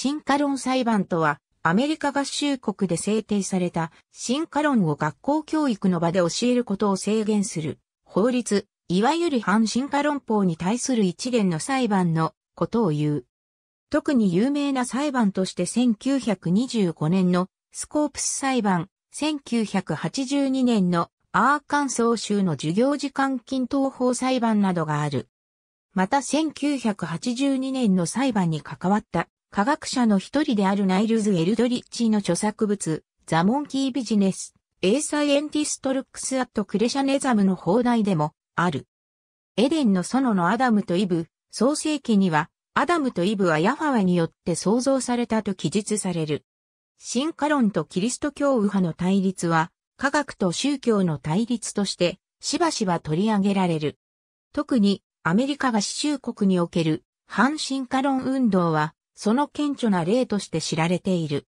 進化論裁判とは、アメリカ合衆国で制定された進化論を学校教育の場で教えることを制限する法律、いわゆる反進化論法に対する一連の裁判のことを言う。特に有名な裁判として1925年のスコープス裁判、1982年のアーカンソー州の授業時間均等法裁判などがある。また1982年の裁判に関わった科学者の一人であるナイルズ・エルドリッチの著作物、ザ・モンキー・ビジネス、エイサイエンティスト・ルックス・アット・クレシャネザムの放題でも、ある。エデンの園のアダムとイブ、創世記には、アダムとイブはヤファワによって創造されたと記述される。進化論とキリスト教右派の対立は、科学と宗教の対立として、しばしば取り上げられる。特に、アメリカ合衆国における、反進化論運動は、その顕著な例として知られている。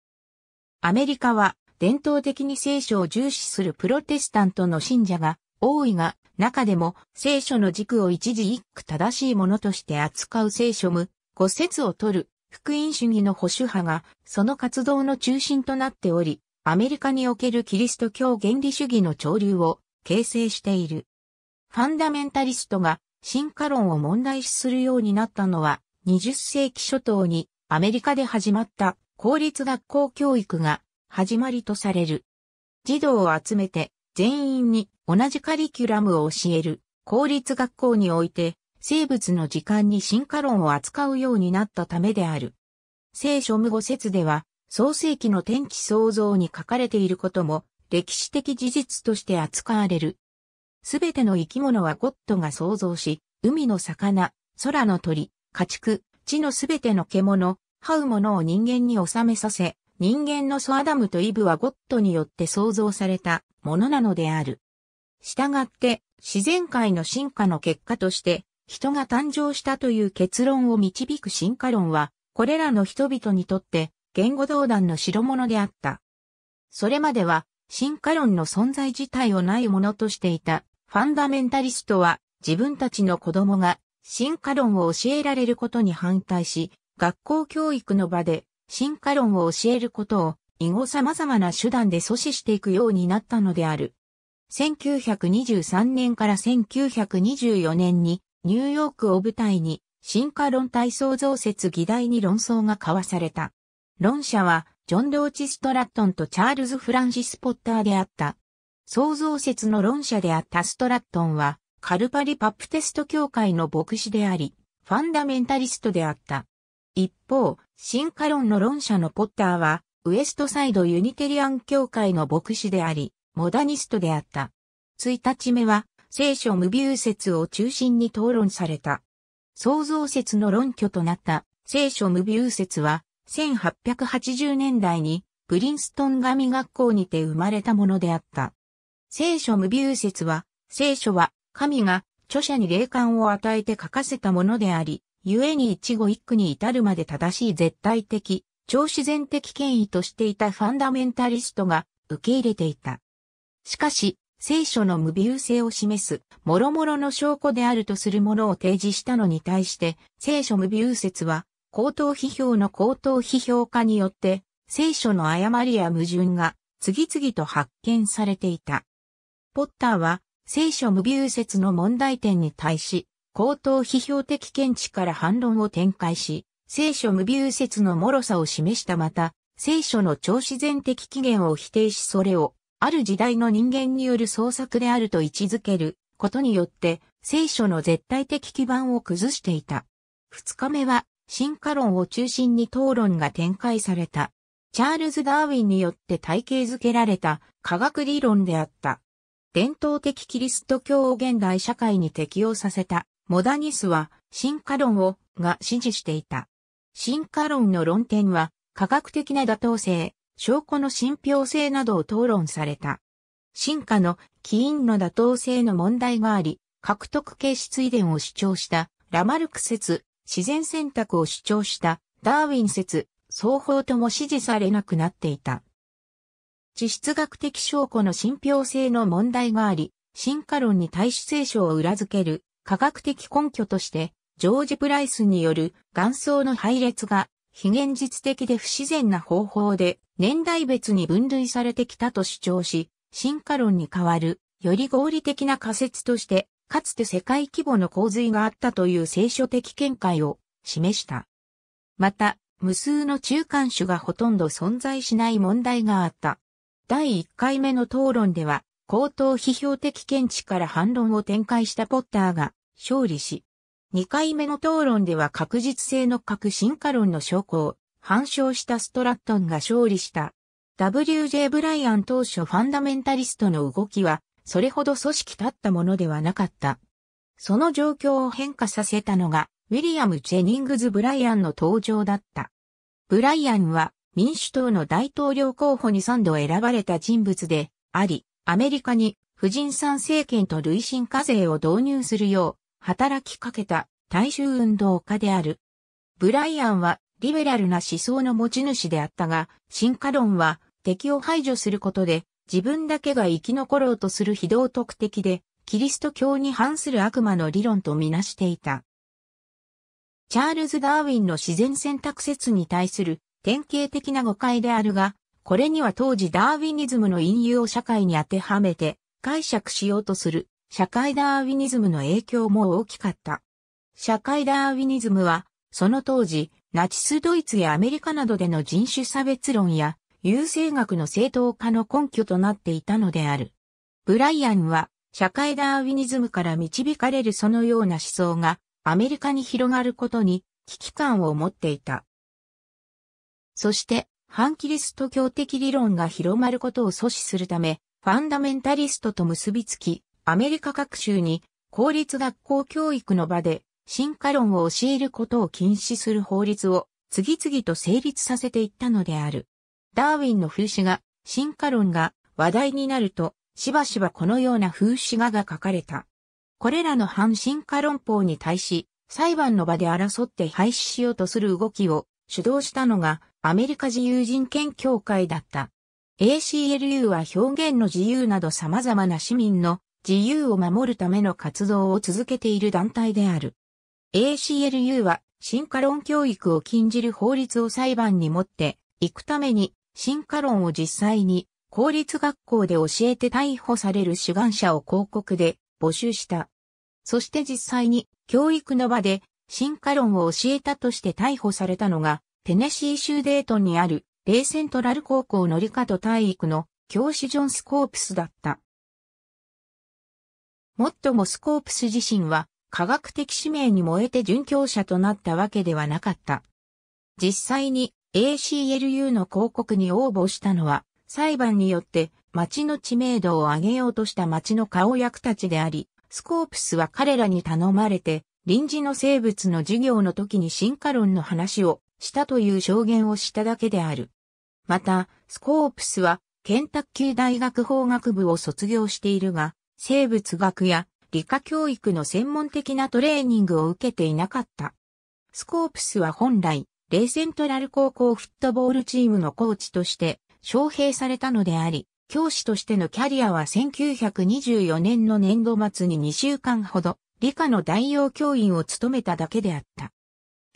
アメリカは伝統的に聖書を重視するプロテスタントの信者が多いが、中でも聖書の軸を一字一句正しいものとして扱う聖書無、五節を取る福音主義の保守派がその活動の中心となっており、アメリカにおけるキリスト教原理主義の潮流を形成している。ファンダメンタリストが進化論を問題視するようになったのは20世紀初頭にアメリカで始まった公立学校教育が始まりとされる。児童を集めて全員に同じカリキュラムを教える公立学校において生物の時間に進化論を扱うようになったためである。聖書無語説では創世記の天気創造に書かれていることも歴史的事実として扱われる。すべての生き物はゴッドが創造し、海の魚、空の鳥、家畜、地のすべての獣、這うものを人間に収めさせ、人間のソアダムとイブはゴッドによって創造されたものなのである。したがって、自然界の進化の結果として、人が誕生したという結論を導く進化論は、これらの人々にとって、言語道断の代物であった。それまでは、進化論の存在自体をないものとしていた、ファンダメンタリストは、自分たちの子供が進化論を教えられることに反対し、学校教育の場で進化論を教えることを以後様々な手段で阻止していくようになったのである。1923年から1924年にニューヨークを舞台に進化論体創造説議題に論争が交わされた。論者はジョン・ローチ・ストラットンとチャールズ・フランシス・ポッターであった。創造説の論者であったストラットンはカルパリ・パプテスト教会の牧師であり、ファンダメンタリストであった。一方、進化論の論者のポッターは、ウエストサイドユニテリアン教会の牧師であり、モダニストであった。1日目は、聖書無ビュー説を中心に討論された。創造説の論拠となった聖書無ビュー説は、1880年代にプリンストン神学校にて生まれたものであった。聖書無ビュー説は、聖書は神が著者に霊感を与えて書かせたものであり、故に一語一句に至るまで正しい絶対的、超自然的権威としていたファンダメンタリストが受け入れていた。しかし、聖書の無病性を示す、諸々の証拠であるとするものを提示したのに対して、聖書無病説は、口頭批評の口頭批評家によって、聖書の誤りや矛盾が次々と発見されていた。ポッターは聖書無病説の問題点に対し、高等批評的見地から反論を展開し、聖書無病説の脆さを示したまた、聖書の超自然的起源を否定しそれを、ある時代の人間による創作であると位置づけることによって、聖書の絶対的基盤を崩していた。二日目は、進化論を中心に討論が展開された。チャールズ・ダーウィンによって体系づけられた科学理論であった。伝統的キリスト教を現代社会に適用させた、モダニスは、進化論を、が支持していた。進化論の論点は、科学的な妥当性、証拠の信憑性などを討論された。進化の起因の妥当性の問題があり、獲得形質遺伝を主張したラマルク説、自然選択を主張したダーウィン説、双方とも支持されなくなっていた。地質学的証拠の信憑性の問題があり、進化論に対し聖書を裏付ける科学的根拠として、ジョージ・プライスによる元層の配列が非現実的で不自然な方法で年代別に分類されてきたと主張し、進化論に代わるより合理的な仮説として、かつて世界規模の洪水があったという聖書的見解を示した。また、無数の中間種がほとんど存在しない問題があった。第1回目の討論では、高等批評的見地から反論を展開したポッターが勝利し、2回目の討論では確実性の核進化論の証拠を反証したストラットンが勝利した。W.J. ブライアン当初ファンダメンタリストの動きは、それほど組織立ったものではなかった。その状況を変化させたのが、ウィリアム・ジェニングズ・ブライアンの登場だった。ブライアンは、民主党の大統領候補に3度選ばれた人物であり、アメリカに婦人参政権と累進課税を導入するよう働きかけた大衆運動家である。ブライアンはリベラルな思想の持ち主であったが、進化論は敵を排除することで自分だけが生き残ろうとする非道徳的で、キリスト教に反する悪魔の理論とみなしていた。チャールズ・ダーウィンの自然選択説に対する典型的な誤解であるが、これには当時ダーウィニズムの引用を社会に当てはめて解釈しようとする社会ダーウィニズムの影響も大きかった。社会ダーウィニズムは、その当時、ナチスドイツやアメリカなどでの人種差別論や、優生学の正当化の根拠となっていたのである。ブライアンは、社会ダーウィニズムから導かれるそのような思想が、アメリカに広がることに危機感を持っていた。そして、反キリスト教的理論が広まることを阻止するため、ファンダメンタリストと結びつき、アメリカ各州に公立学校教育の場で進化論を教えることを禁止する法律を次々と成立させていったのである。ダーウィンの風刺画、進化論が話題になると、しばしばこのような風刺画が書かれた。これらの反進化論法に対し、裁判の場で争って廃止しようとする動きを主導したのがアメリカ自由人権協会だった。ACLU は表現の自由など様々な市民の自由を守るための活動を続けている団体である。ACLU は進化論教育を禁じる法律を裁判に持っていくために進化論を実際に公立学校で教えて逮捕される志願者を広告で募集した。そして実際に教育の場で進化論を教えたとして逮捕されたのがテネシー州デートンにある、レイセントラル高校の理科と体育の教師ジョン・スコープスだった。もっともスコープス自身は、科学的使命に燃えて殉教者となったわけではなかった。実際に ACLU の広告に応募したのは、裁判によって町の知名度を上げようとした町の顔役たちであり、スコープスは彼らに頼まれて、臨時の生物の授業の時に進化論の話をしたという証言をしただけである。また、スコープスは、ケンタッキー大学法学部を卒業しているが、生物学や理科教育の専門的なトレーニングを受けていなかった。スコープスは本来、レイセントラル高校フットボールチームのコーチとして招聘されたのであり、教師としてのキャリアは1924年の年度末に2週間ほど理科の代用教員を務めただけであった。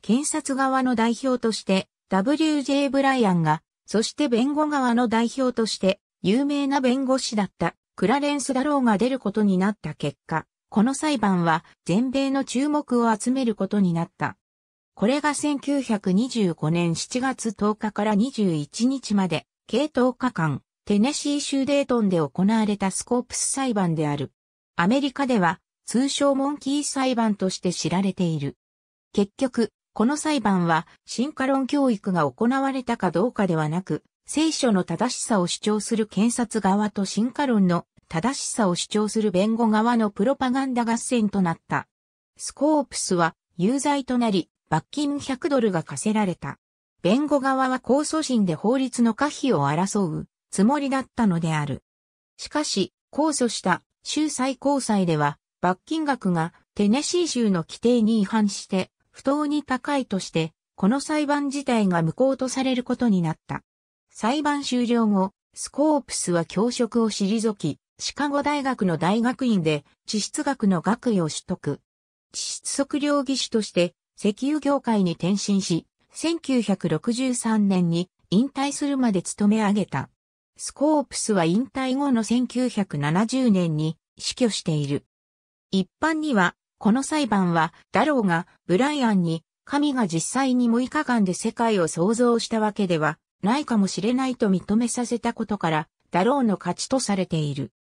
検察側の代表として W.J. ブライアンが、そして弁護側の代表として有名な弁護士だったクラレンス・ダローが出ることになった結果、この裁判は全米の注目を集めることになった。これが1925年7月10日から21日まで、計10日間、テネシー州デートンで行われたスコープス裁判である。アメリカでは、通称モンキー裁判として知られている。結局、この裁判は、進化論教育が行われたかどうかではなく、聖書の正しさを主張する検察側と進化論の正しさを主張する弁護側のプロパガンダ合戦となった。スコープスは有罪となり、罰金100ドルが課せられた。弁護側は控訴審で法律の可否を争うつもりだったのである。しかし、控訴した州最高裁では罰金額がテネシー州の規定に違反して不当に高いとして、この裁判自体が無効とされることになった。裁判終了後、スコープスは教職を退き、シカゴ大学の大学院で地質学の学位を取得。地質測量技師として石油業界に転身し、1963年に引退するまで勤め上げた。スコープスは引退後の1970年に死去している。一般にはこの裁判は、ダローが、ブライアンに、神が実際に6日間で世界を創造したわけでは、ないかもしれないと認めさせたことから、ダローの勝ちとされている。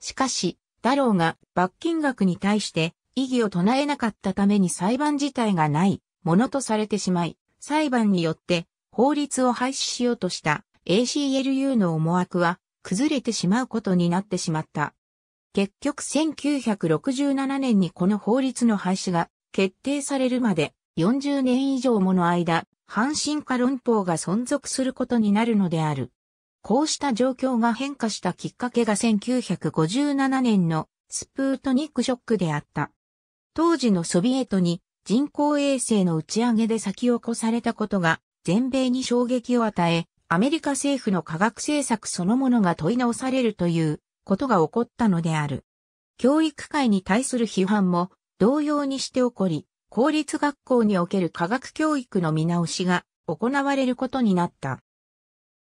しかし、ダローが罰金額に対して異議を唱えなかったために裁判自体がないものとされてしまい、裁判によって法律を廃止しようとした ACLU の思惑は崩れてしまうことになってしまった。結局1967年にこの法律の廃止が決定されるまで40年以上もの間、半進化論法が存続することになるのである。こうした状況が変化したきっかけが1957年のスプートニックショックであった。当時のソビエトに人工衛星の打ち上げで先を越されたことが全米に衝撃を与え、アメリカ政府の科学政策そのものが問い直されるということが起こったのである。教育界に対する批判も同様にして起こり、公立学校における科学教育の見直しが行われることになった。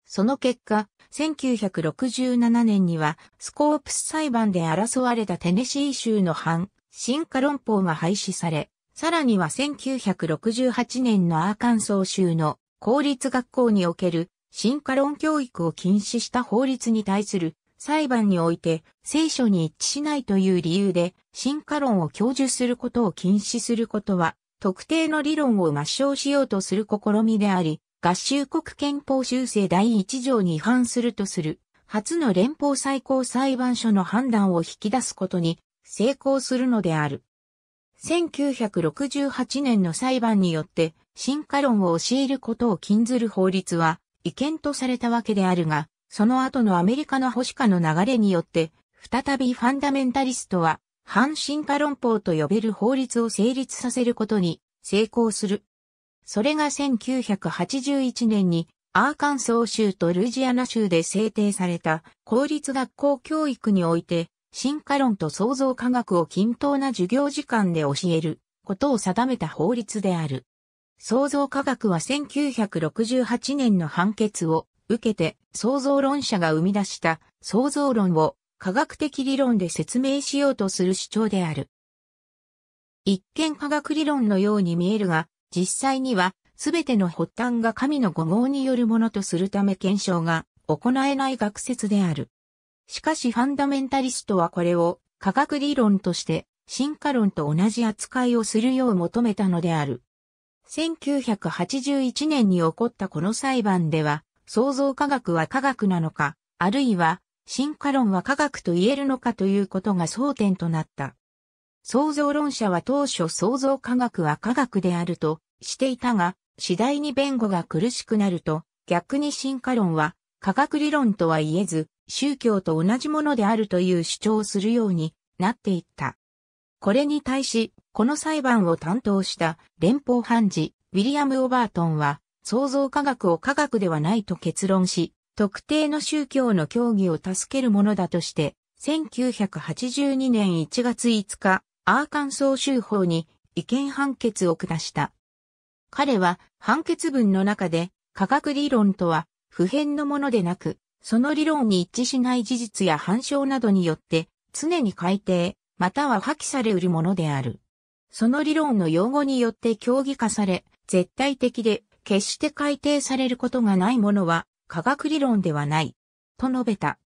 その結果、1967年にはスコープス裁判で争われたテネシー州の反進化論法が廃止され、さらには1968年のアーカンソー州の公立学校における進化論教育を禁止した法律に対する裁判において聖書に一致しないという理由で進化論を享受することを禁止することは特定の理論を抹消しようとする試みであり、合衆国憲法修正第一条に違反するとする初の連邦最高裁判所の判断を引き出すことに成功するのである。1968年の裁判によって進化論を教えることを禁ずる法律は違憲とされたわけであるが、その後のアメリカの保守化の流れによって、再びファンダメンタリストは、反進化論法と呼べる法律を成立させることに成功する。それが1981年にアーカンソー州とルイジアナ州で制定された公立学校教育において進化論と創造科学を均等な授業時間で教えることを定めた法律である。創造科学は1968年の判決を受けて創造論者が生み出した創造論を科学的理論で説明しようとする主張である。一見科学理論のように見えるが、実際にはすべての発端が神の語号によるものとするため検証が行えない学説である。しかしファンダメンタリストはこれを科学理論として進化論と同じ扱いをするよう求めたのである。1981年に起こったこの裁判では、創造科学は科学なのか、あるいは進化論は科学と言えるのかということが争点となった。創造論者は当初創造科学は科学であるとしていたが、次第に弁護が苦しくなると、逆に進化論は科学理論とは言えず、宗教と同じものであるという主張をするようになっていった。これに対し、この裁判を担当した連邦判事、ウィリアム・オバートンは、創造科学を科学ではないと結論し、特定の宗教の教義を助けるものだとして、1982年1月5日、アーカンソー州法に違憲判決を下した。彼は判決文の中で科学理論とは普遍のものでなく、その理論に一致しない事実や反証などによって常に改定、または破棄されうるものである。その理論の用語によって競技化され、絶対的で決して改定されることがないものは科学理論ではない、と述べた。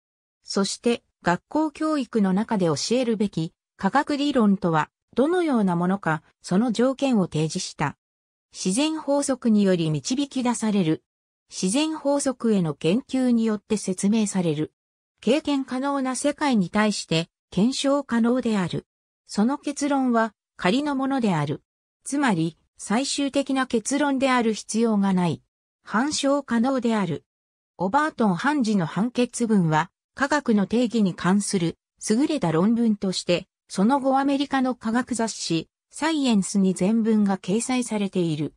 そして、学校教育の中で教えるべき科学理論とはどのようなものか、その条件を提示した。自然法則により導き出される。自然法則への研究によって説明される。経験可能な世界に対して検証可能である。その結論は仮のものである。つまり、最終的な結論である必要がない。反証可能である。オバートン判事の判決文は、科学の定義に関する優れた論文として、その後アメリカの科学雑誌、サイエンスに全文が掲載されている。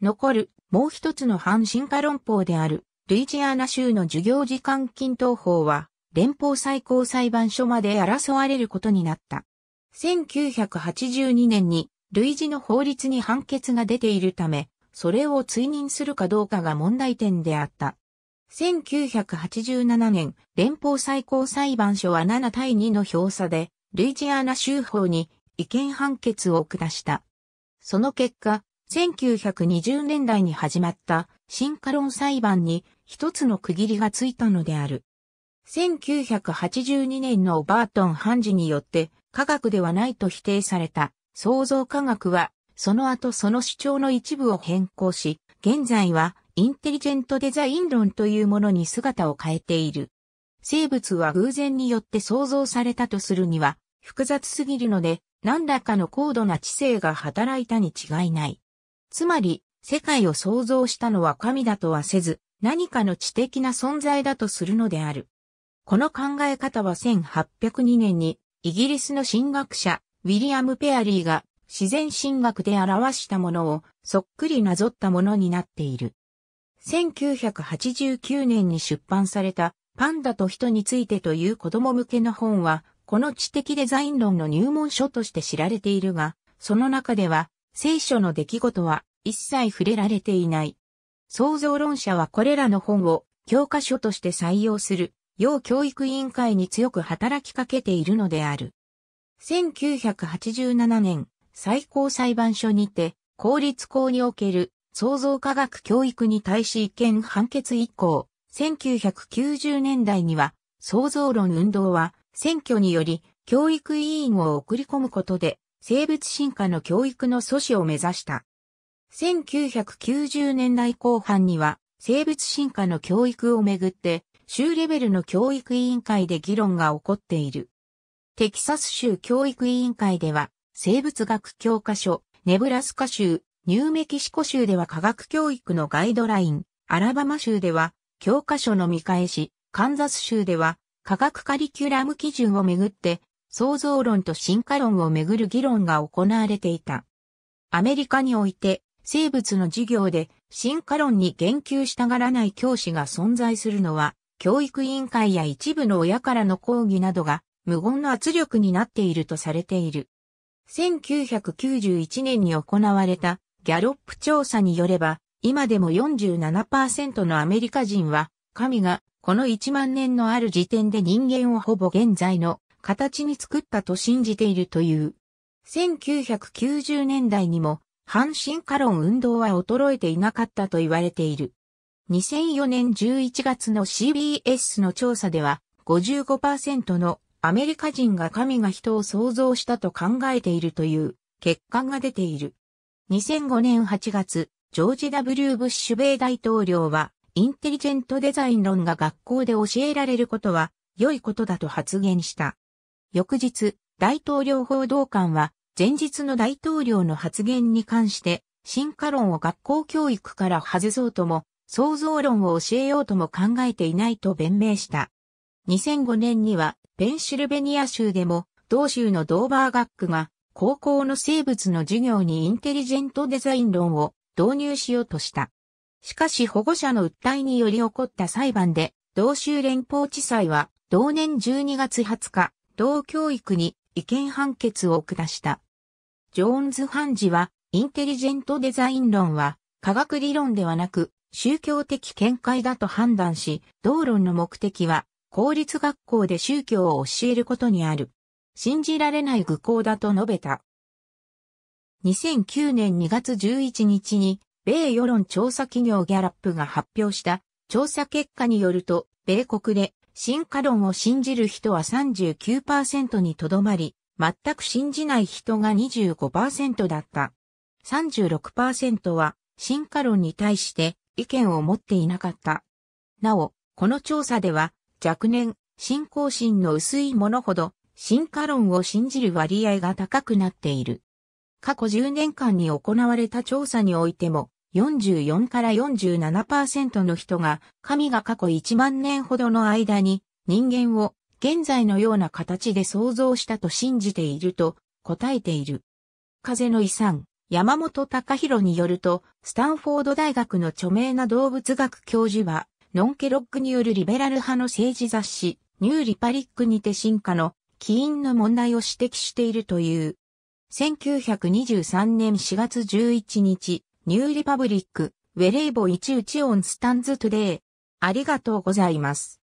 残る、もう一つの反進化論法である、ルイジアナ州の授業時間均等法は、連邦最高裁判所まで争われることになった。1982年に類似の法律に判決が出ているため、それを追認するかどうかが問題点であった。1987年、連邦最高裁判所は7対2の評差で、ルイジアナ州法に違憲判決を下した。その結果、1920年代に始まった進化論裁判に一つの区切りがついたのである。1982年のバートン判事によって科学ではないと否定された。創造科学は、その後その主張の一部を変更し、現在はインテリジェントデザイン論というものに姿を変えている。生物は偶然によって創造されたとするには、複雑すぎるので、何らかの高度な知性が働いたに違いない。つまり、世界を創造したのは神だとはせず、何かの知的な存在だとするのである。この考え方は1802年にイギリスの神学者ウィリアム・ペアリーが自然神学で表したものをそっくりなぞったものになっている。1989年に出版されたパンダと人についてという子供向けの本は、この知的デザイン論の入門書として知られているが、その中では聖書の出来事は一切触れられていない。創造論者はこれらの本を教科書として採用する、要教育委員会に強く働きかけているのである。1987年、最高裁判所にて、公立校における創造科学教育に対し意見判決以降、1990年代には、創造論運動は、選挙により、教育委員を送り込むことで、生物進化の教育の阻止を目指した。1990年代後半には、生物進化の教育をめぐって、州レベルの教育委員会で議論が起こっている。テキサス州教育委員会では、生物学教科書、ネブラスカ州、ニューメキシコ州では科学教育のガイドライン、アラバマ州では教科書の見返し、カンザス州では科学カリキュラム基準をめぐって創造論と進化論をめぐる議論が行われていた。アメリカにおいて生物の授業で進化論に言及したがらない教師が存在するのは教育委員会や一部の親からの抗議などが無言の圧力になっているとされている。1991年に行われたギャロップ調査によれば、今でも47%のアメリカ人は、神がこの1万年のある時点で人間をほぼ現在の形に作ったと信じているという。1990年代にも、半身化論運動は衰えていなかったと言われている。2004年11月の CBS の調査では、55%のアメリカ人が神が人を創造したと考えているという結果が出ている。2005年8月、ジョージ・ W・ ブッシュ米大統領は、インテリジェントデザイン論が学校で教えられることは良いことだと発言した。翌日、大統領報道官は、前日の大統領の発言に関して、進化論を学校教育から外そうとも、創造論を教えようとも考えていないと弁明した。2005年には、ペンシルベニア州でも、同州のドーバー学区が、高校の生物の授業にインテリジェントデザイン論を導入しようとした。しかし保護者の訴えにより起こった裁判で、同州連邦地裁は、同年12月20日、同教育に違憲判決を下した。ジョーンズ判事は、インテリジェントデザイン論は、科学理論ではなく、宗教的見解だと判断し、同論の目的は、公立学校で宗教を教えることにある。信じられない愚行だと述べた。2009年2月11日に、米世論調査企業ギャラップが発表した調査結果によると、米国で進化論を信じる人は39%にとどまり、全く信じない人が25%だった。36%は進化論に対して意見を持っていなかった。なお、この調査では若年、信仰心の薄い者ほど、進化論を信じる割合が高くなっている。過去10年間に行われた調査においても、44から47%の人が、神が過去1万年ほどの間に、人間を現在のような形で創造したと信じていると答えている。風の遺産、山本隆弘によると、スタンフォード大学の著名な動物学教授は、ノン・ケロックによるリベラル派の政治雑誌、ニュー・リパリックにて進化の起因の問題を指摘しているという。1923年4月11日、ニュー・リパブリック、ウェレイボチ・打ちオンスタンズトゥデイ。ありがとうございます。